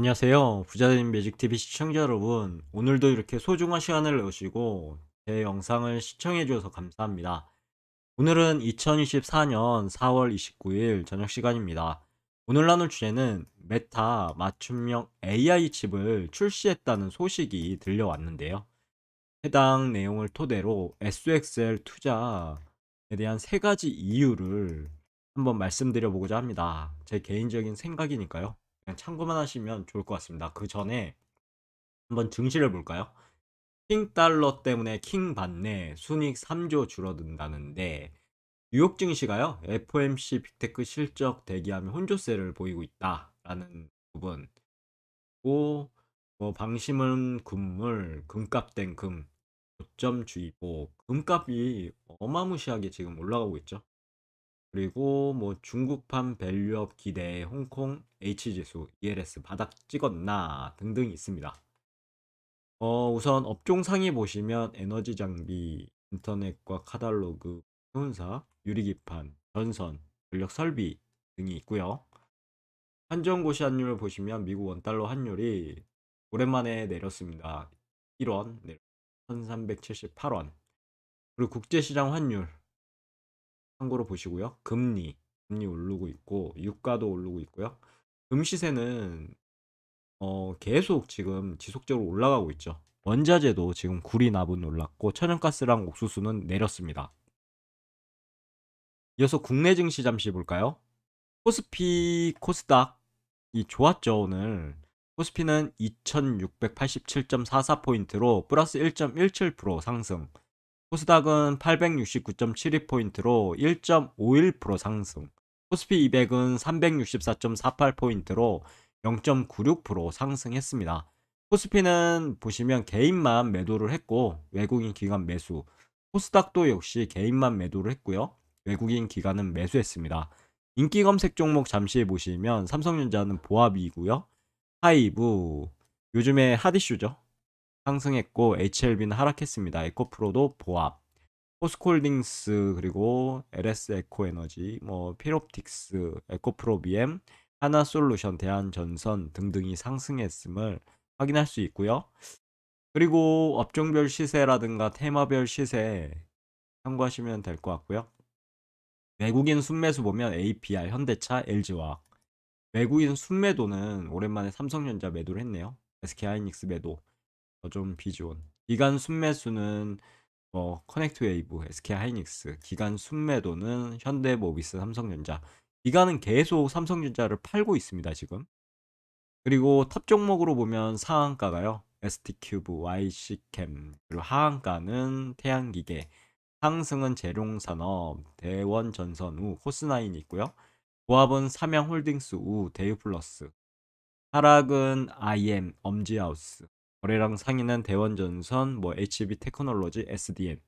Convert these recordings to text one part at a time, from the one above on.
안녕하세요. 부자된 매직TV 시청자 여러분. 오늘도 이렇게 소중한 시간을 내시고 제 영상을 시청해주셔서 감사합니다. 오늘은 2024년 4월 29일 저녁 시간입니다. 오늘 나눌 주제는 메타 맞춤형 AI 칩을 출시했다는 소식이 들려왔는데요. 해당 내용을 토대로 SXL 투자에 대한 세 가지 이유를 한번 말씀드려보고자 합니다. 제 개인적인 생각이니까요. 참고만 하시면 좋을 것 같습니다. 그 전에 한번 증시를 볼까요? 킹 달러 때문에 킹 반내 순익 3조 줄어든다는데 뉴욕 증시가요 FOMC 빅테크 실적 대기하며 혼조세를 보이고 있다라는 부분 고뭐 방심은 금물 금값 된금 고점 주의보 금값이 어마무시하게 지금 올라가고 있죠 그리고 뭐 중국판 밸류업 기대 홍콩 H지수 ELS 바닥 찍었나 등등 있습니다. 어, 우선 업종 상위 보시면 에너지 장비, 인터넷과 카달로그, 혼사, 유리기판, 전선, 전력 설비 등이 있고요. 한정고시 환율을 보시면 미국 원달러 환율이 오랜만에 내렸습니다. 1원, 1378원. 그리고 국제시장 환율 참고로 보시고요. 금리, 금리 오르고 있고 유가도 오르고 있고요. 금시세는 어, 계속 지금 지속적으로 올라가고 있죠. 원자재도 지금 구리 납은 올랐고 천연가스랑 옥수수는 내렸습니다. 이어서 국내 증시 잠시 볼까요? 코스피, 코스닥 이 좋았죠 오늘. 코스피는 2687.44포인트로 플러스 1.17% 상승 코스닥은 869.72포인트로 1.51% 상승, 코스피 200은 364.48포인트로 0.96% 상승했습니다. 코스피는 보시면 개인만 매도를 했고 외국인 기관 매수, 코스닥도 역시 개인만 매도를 했고요. 외국인 기관은 매수했습니다. 인기 검색 종목 잠시 보시면 삼성전자는 보합이고요. 하이브, 요즘에 핫이슈죠. 상승했고 HLB는 하락했습니다. 에코프로도 보합, 포스콜딩스 그리고 LS 에코에너지, 뭐 피롭틱스, 에코프로비엠, 하나솔루션, 대한전선 등등이 상승했음을 확인할 수 있고요. 그리고 업종별 시세라든가 테마별 시세 참고하시면 될 것 같고요. 외국인 순매수 보면 APR, 현대차, LG화학. 외국인 순매도는 오랜만에 삼성전자 매도를 했네요. SK하이닉스 매도. 좀 비지온 기간 순매수는 뭐 커넥트 웨이브, SK 하이닉스, 기간 순매도는 현대모비스, 삼성전자. 기간은 계속 삼성전자를 팔고 있습니다, 지금. 그리고 탑 종목으로 보면 상한가가요. ST큐브, YC캠, 그리고 하한가는 태양기계, 상승은 재룡산업 대원전선 우, 코스나인 있고요. 보합은 삼양홀딩스 우, 대유플러스, 하락은 IM, 엄지하우스, 거래량 상위는 대원전선, 뭐 HB 테크놀로지, SDM,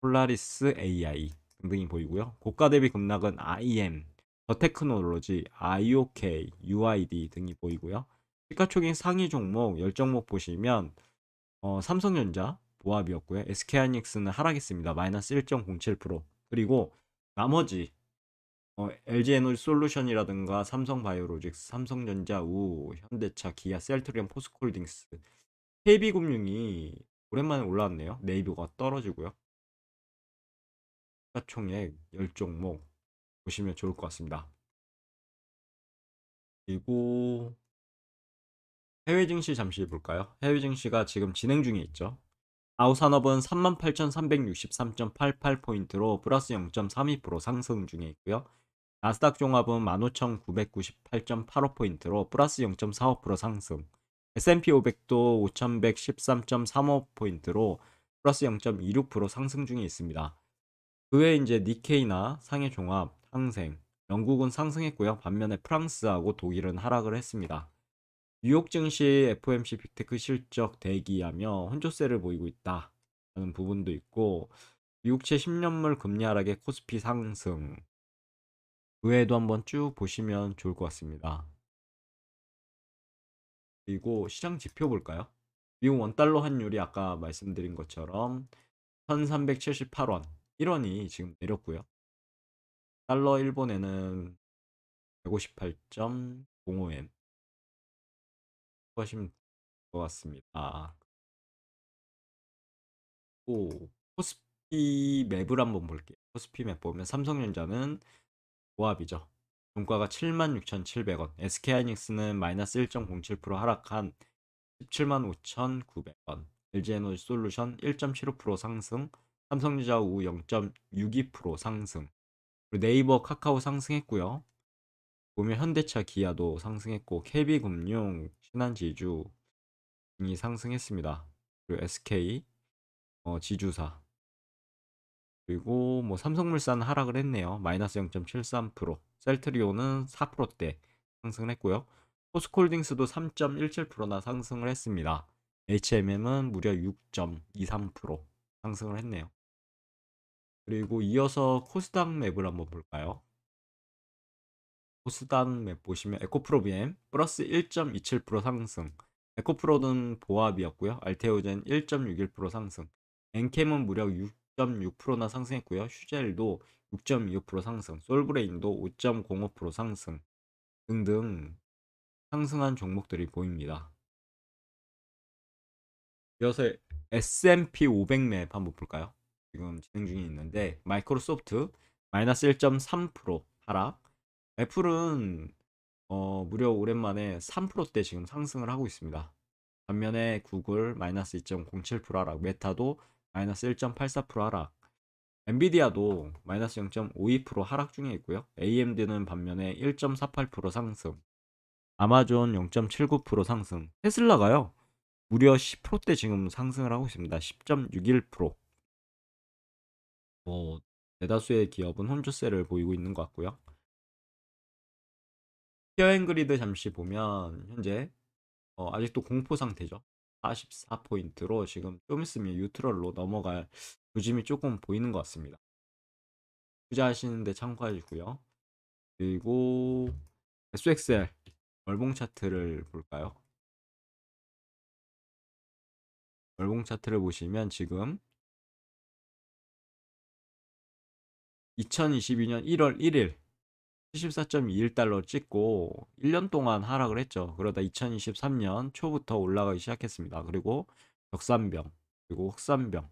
폴라리스 AI 등등이 보이고요. 고가 대비 급락은 IM, 더 테크놀로지, IOK, UID 등이 보이고요. 시가총액 상위 종목 열정목 보시면 어, 삼성전자 보합이었고요. SK하이닉스는 하락했습니다. 마이너스 1.07% 그리고 나머지 어, LG 에너지 솔루션이라든가 삼성 바이오로직스, 삼성전자, 우, 현대차, 기아, 셀트리온, 포스코홀딩스, KB금융이 오랜만에 올라왔네요. 네이버가 떨어지고요. 시총액 10종목 보시면 좋을 것 같습니다. 그리고 해외 증시 잠시 볼까요? 해외 증시가 지금 진행 중에 있죠. 아우 산업은 38,363.88포인트로 플러스 0.32% 상승 중에 있고요. 나스닥 종합은 15,998.85포인트로 플러스 0.45% 상승, S&P 500도 5,113.35포인트로 플러스 0.26% 상승 중에 있습니다. 그 외에 이제 니케이나 상해 종합, 상생, 영국은 상승했고요. 반면에 프랑스하고 독일은 하락을 했습니다. 뉴욕 증시 FOMC 빅테크 실적 대기하며 혼조세를 보이고 있다. 라는 부분도 있고 미국채 10년물 금리 하락에 코스피 상승, 외에도 한번 쭉 보시면 좋을 것 같습니다. 그리고 시장 지표 볼까요? 미국 원달러 환율이 아까 말씀드린 것처럼 1378원, 1원이 지금 내렸고요. 달러 일본에는 158.05엔 하시면 될것 같습니다. 오, 코스피 맵을 한번 볼게요. 코스피 맵 보면 삼성전자는 고합이죠 종가가 76,700원, SK하이닉스는 마이너스 1.07% 하락한 175,900원, LG에너지 솔루션 1.75% 상승, 삼성전자 우0.62% 상승, 네이버 카카오 상승했고요. 보면 현대차 기아도 상승했고 KB금융, 신한지주 등이 상승했습니다. 그리고 SK, 어, 지주사 그리고 뭐 삼성물산 하락을 했네요. 마이너스 0.73%. 셀트리온은 4%대 상승을 했고요. 포스콜딩스도 3.17%나 상승을 했습니다. HMM은 무려 6.23% 상승을 했네요. 그리고 이어서 코스닥 맵을 한번 볼까요? 코스닥 맵 보시면 에코프로비엠 플러스 1.27% 상승 에코프로는 보합이었고요. 알테오젠 1.61% 상승 엔캠은 무려 6 6.6%나 상승했고요. 슈젤도 6.26% 상승, 솔브레인도 5.05% 상승 등등 상승한 종목들이 보입니다. 이어서 S&P 500맵 한번 볼까요? 지금 진행 중에 있는데 마이크로소프트 마이너스 1.3% 하락 애플은 어, 무려 오랜만에 3%대 지금 상승을 하고 있습니다. 반면에 구글 마이너스 2.07% 하락 메타도 마이너스 1.84% 하락. 엔비디아도 마이너스 0.52% 하락 중에 있고요. AMD는 반면에 1.48% 상승. 아마존 0.79% 상승. 테슬라가요. 무려 10%대 지금 상승을 하고 있습니다. 10.61%. 뭐 대다수의 기업은 혼주세를 보이고 있는 것 같고요. 피어앤그리드 잠시 보면 현재 어, 아직도 공포 상태죠. 44포인트로 지금 좀 있으면 유트럴로 넘어갈 조짐이 조금 보이는 것 같습니다. 투자하시는데 참고하시고요. 그리고 SXL 월봉 차트를 볼까요? 월봉 차트를 보시면 지금 2022년 1월 1일 74.21달러 찍고 1년 동안 하락을 했죠. 그러다 2023년 초부터 올라가기 시작했습니다. 그리고 격산병, 그리고 흑산병,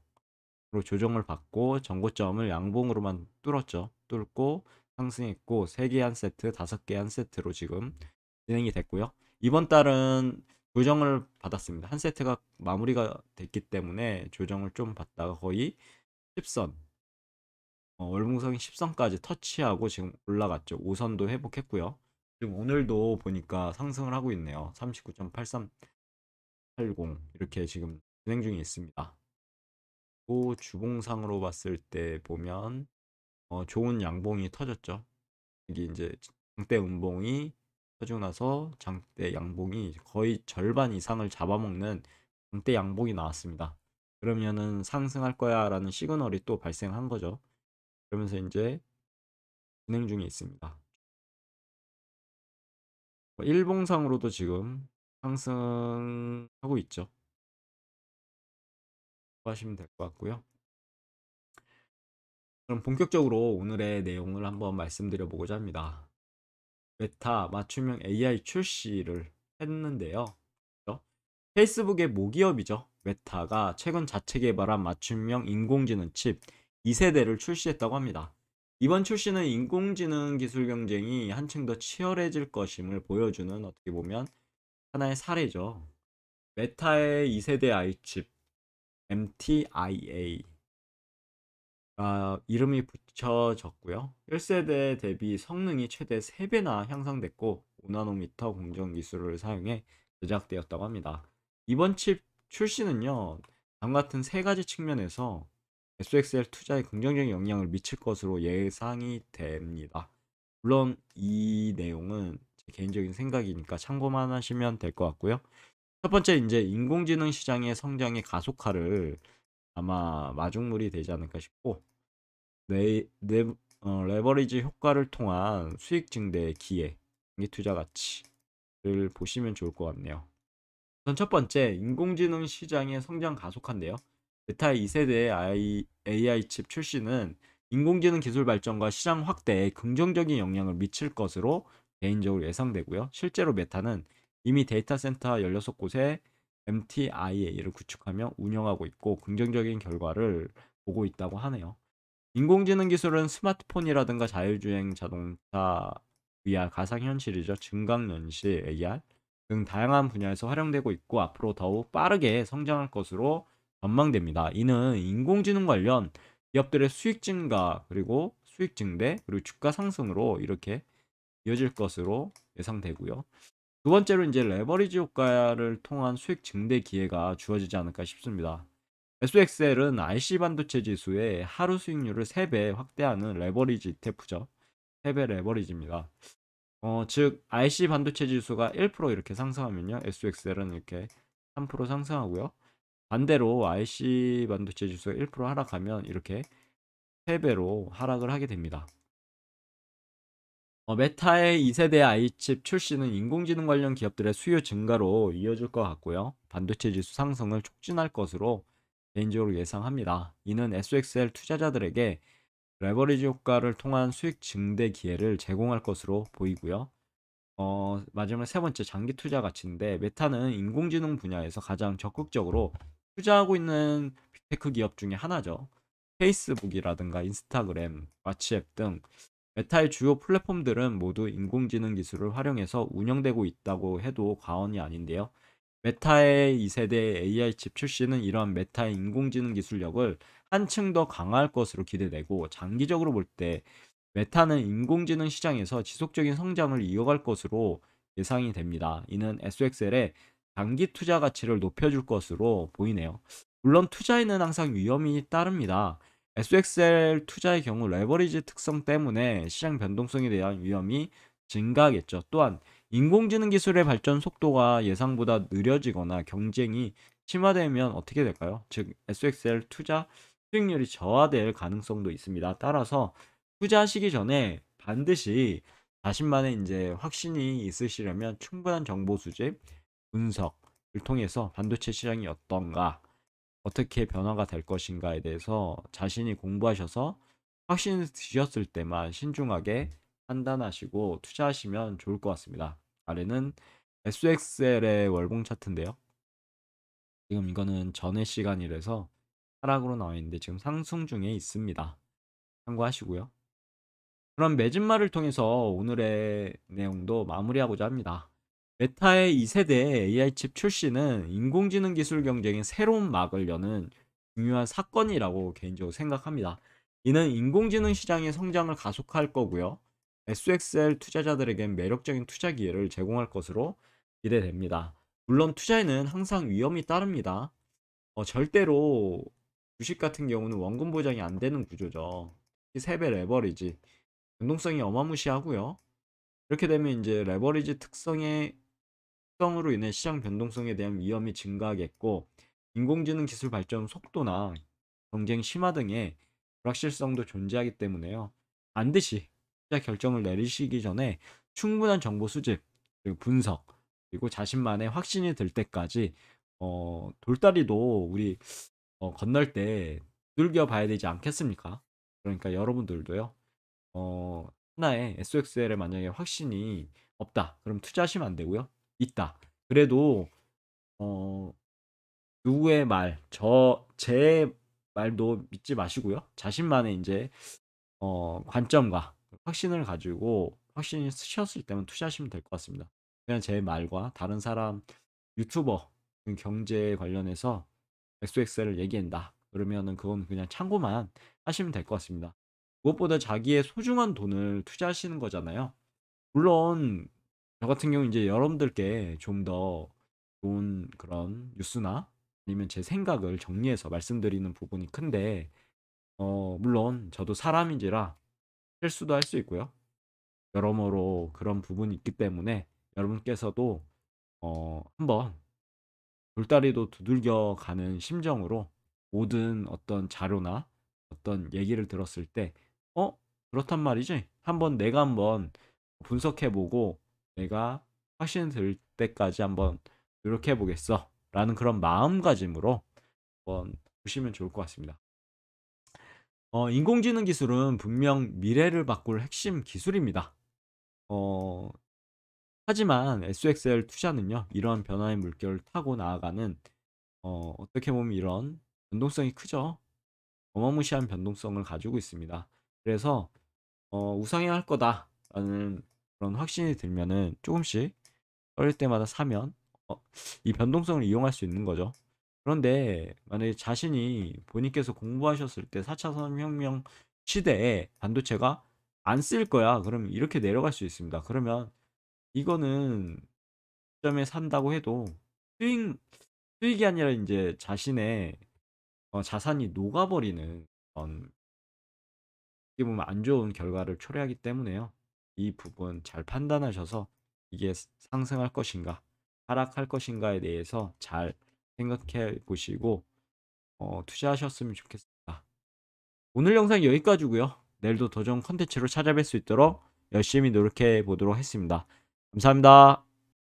으로 조정을 받고 전고점을 양봉으로만 뚫었죠. 뚫고 상승했고 3개 한 세트, 5개 한 세트로 지금 진행이 됐고요. 이번 달은 조정을 받았습니다. 한 세트가 마무리가 됐기 때문에 조정을 좀 받다가 거의 10선, 어, 월봉성이 10선까지 터치하고 지금 올라갔죠. 5선도 회복했고요. 지금 오늘도 보니까 상승을 하고 있네요. 39.8380 이렇게 지금 진행 중에 있습니다. 또 주봉상으로 봤을 때 보면 어, 좋은 양봉이 터졌죠. 여기 이제 장대 음봉이 터지고 나서 장대 양봉이 거의 절반 이상을 잡아먹는 장대 양봉이 나왔습니다. 그러면은 상승할 거야 라는 시그널이 또 발생한 거죠. 그러면서 이제 진행 중에 있습니다. 뭐 일봉상으로도 지금 상승하고 있죠. 하시면 될 것 같고요. 그럼 본격적으로 오늘의 내용을 한번 말씀드려 보고자 합니다. 메타 맞춤형 AI 출시를 했는데요. 그렇죠? 페이스북의 모기업이죠. 메타가 최근 자체 개발한 맞춤형 인공지능 칩 2세대를 출시했다고 합니다. 이번 출시는 인공지능 기술 경쟁이 한층 더 치열해질 것임을 보여주는 어떻게 보면 하나의 사례죠. 메타의 2세대 아이칩 MTIA 아, 이름이 붙여졌고요. 1세대 대비 성능이 최대 3배나 향상됐고 5나노미터 공정 기술을 사용해 제작되었다고 합니다. 이번 칩 출시는요. 다음 같은 세 가지 측면에서 SXL 투자에 긍정적인 영향을 미칠 것으로 예상이 됩니다. 물론 이 내용은 제 개인적인 생각이니까 참고만 하시면 될 것 같고요. 첫 번째 이제 인공지능 시장의 성장의 가속화를 아마 마중물이 되지 않을까 싶고 네, 네, 어, 레버리지 효과를 통한 수익 증대 기회, 장 투자 가치를 보시면 좋을 것 같네요. 우선 첫 번째 인공지능 시장의 성장 가속화인데요. 메타 2세대 AI, AI 칩 출시는 인공지능 기술 발전과 시장 확대에 긍정적인 영향을 미칠 것으로 개인적으로 예상되고요. 실제로 메타는 이미 데이터 센터 16곳에 MTIA를 구축하며 운영하고 있고 긍정적인 결과를 보고 있다고 하네요. 인공지능 기술은 스마트폰이라든가 자율주행 자동차 VR 가상현실이죠. 증강현실 AR 등 다양한 분야에서 활용되고 있고 앞으로 더욱 빠르게 성장할 것으로 전망됩니다. 이는 인공지능 관련 기업들의 수익 증가 그리고 수익 증대 그리고 주가 상승으로 이렇게 이어질 것으로 예상되고요. 두 번째로 이제 레버리지 효과를 통한 수익 증대 기회가 주어지지 않을까 싶습니다. SXL은 i c 반도체 지수의 하루 수익률을 3배 확대하는 레버리지 테프죠. 3배 레버리지입니다. 어, 즉 i c 반도체 지수가 1% 이렇게 상승하면요. SXL은 이렇게 3% 상승하고요. 반대로 IC 반도체 지수가 1% 하락하면 이렇게 3배로 하락을 하게 됩니다. 어, 메타의 2세대 i 이칩 출시는 인공지능 관련 기업들의 수요 증가로 이어질 것 같고요. 반도체 지수 상승을 촉진할 것으로 개인적으로 예상합니다. 이는 SXL 투자자들에게 레버리지 효과를 통한 수익 증대 기회를 제공할 것으로 보이고요. 어, 마지막 세 번째 장기 투자 가치인데 메타는 인공지능 분야에서 가장 적극적으로 투자하고 있는 빅테크 기업 중에 하나죠. 페이스북이라든가 인스타그램, 왓츠앱 등 메타의 주요 플랫폼들은 모두 인공지능 기술을 활용해서 운영되고 있다고 해도 과언이 아닌데요. 메타의 2세대 AI 칩 출시는 이러한 메타의 인공지능 기술력을 한층 더 강화할 것으로 기대되고 장기적으로 볼 때 메타는 인공지능 시장에서 지속적인 성장을 이어갈 것으로 예상이 됩니다. 이는 SXL의 장기 투자 가치를 높여줄 것으로 보이네요. 물론 투자에는 항상 위험이 따릅니다. SXL 투자의 경우 레버리지 특성 때문에 시장 변동성에 대한 위험이 증가하겠죠. 또한 인공지능 기술의 발전 속도가 예상보다 느려지거나 경쟁이 심화되면 어떻게 될까요? 즉 SXL 투자 수익률이 저하될 가능성도 있습니다. 따라서 투자하시기 전에 반드시 자신만의 이제 확신이 있으시려면 충분한 정보 수집, 분석을 통해서 반도체 시장이 어떤가, 어떻게 변화가 될 것인가에 대해서 자신이 공부하셔서 확신 드셨을 때만 신중하게 판단하시고 투자하시면 좋을 것 같습니다. 아래는 SXL의 월봉 차트인데요. 지금 이거는 전의 시간이라서 하락으로 나와 있는데 지금 상승 중에 있습니다. 참고하시고요. 그럼 매진말을 통해서 오늘의 내용도 마무리하고자 합니다. 메타의 2세대 AI 칩 출시는 인공지능 기술 경쟁의 새로운 막을 여는 중요한 사건이라고 개인적으로 생각합니다. 이는 인공지능 시장의 성장을 가속할 거고요. SXL 투자자들에겐 매력적인 투자 기회를 제공할 것으로 기대됩니다. 물론 투자에는 항상 위험이 따릅니다. 어, 절대로 주식 같은 경우는 원금 보장이 안 되는 구조죠. 세배 레버리지. 변동성이 어마무시하고요. 이렇게 되면 이제 레버리지 특성에 특성으로 인해 시장 변동성에 대한 위험이 증가하겠고 인공지능 기술 발전 속도나 경쟁 심화 등의 불확실성도 존재하기 때문에요. 반드시 투자 결정을 내리시기 전에 충분한 정보 수집, 그리고 분석, 그리고 자신만의 확신이 들 때까지 어, 돌다리도 우리 어, 건널 때 두들겨 봐야 되지 않겠습니까? 그러니까 여러분들도요. 어, 하나의 s x l 에 만약에 확신이 없다. 그럼 투자하시면 안 되고요. 있다. 그래도 어 누구의 말, 저 제 말도 믿지 마시고요. 자신만의 이제 어 관점과 확신을 가지고 확신이 쓰셨을 때면 투자하시면 될 것 같습니다. 그냥 제 말과 다른 사람 유튜버 그 경제 관련해서 XXL을 얘기한다. 그러면은 그건 그냥 참고만 하시면 될 것 같습니다. 무엇보다 자기의 소중한 돈을 투자하시는 거잖아요. 물론 저 같은 경우 이제 여러분들께 좀 더 좋은 그런 뉴스나 아니면 제 생각을 정리해서 말씀드리는 부분이 큰데 어 물론 저도 사람인지라 실수도 할 수 있고요. 여러모로 그런 부분이 있기 때문에 여러분께서도 어 한번 돌다리도 두들겨 가는 심정으로 모든 어떤 자료나 어떤 얘기를 들었을 때 어? 그렇단 말이지? 한번 내가 한번 분석해보고 내가 확신 들 때까지 한번 노력해 보겠어 라는 그런 마음가짐으로 한번 보시면 좋을 것 같습니다. 어, 인공지능 기술은 분명 미래를 바꿀 핵심 기술입니다. 어, 하지만 SXL 투자는요, 이런 변화의 물결을 타고 나아가는, 어, 어떻게 보면 이런 변동성이 크죠. 어마무시한 변동성을 가지고 있습니다. 그래서, 어, 우상향할 거다라는 그런 확신이 들면은 조금씩 떨릴 때마다 사면 어, 이 변동성을 이용할 수 있는 거죠. 그런데 만약에 자신이 본인께서 공부하셨을 때 4차 산업혁명 시대에 반도체가 안 쓸 거야. 그럼 이렇게 내려갈 수 있습니다. 그러면 이거는 시 점에 산다고 해도 수익 수익이 아니라 이제 자신의 어, 자산이 녹아버리는 그런 어떻게 보면 안 좋은 결과를 초래하기 때문에요. 이 부분 잘 판단하셔서 이게 상승할 것인가 하락할 것인가에 대해서 잘 생각해 보시고 어, 투자하셨으면 좋겠습니다. 오늘 영상 여기까지고요. 내일도 더 좋은 컨텐츠로 찾아뵐 수 있도록 열심히 노력해 보도록 했습니다. 감사합니다.